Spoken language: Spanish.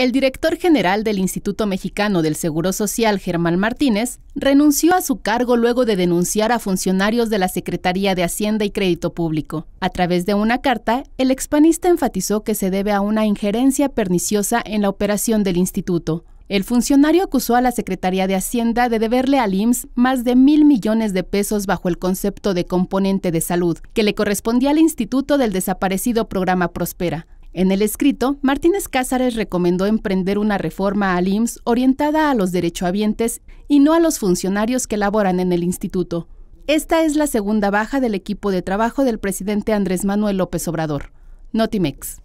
El director general del Instituto Mexicano del Seguro Social, Germán Martínez, renunció a su cargo luego de denunciar a funcionarios de la Secretaría de Hacienda y Crédito Público. A través de una carta, el expanista enfatizó que se debe a una injerencia perniciosa en la operación del instituto. El funcionario acusó a la Secretaría de Hacienda de deberle al IMSS más de mil millones de pesos bajo el concepto de componente de salud, que le correspondía al Instituto del desaparecido programa Prospera. En el escrito, Martínez Cázares recomendó emprender una reforma al IMSS orientada a los derechohabientes y no a los funcionarios que laboran en el instituto. Esta es la segunda baja del equipo de trabajo del presidente Andrés Manuel López Obrador. Notimex.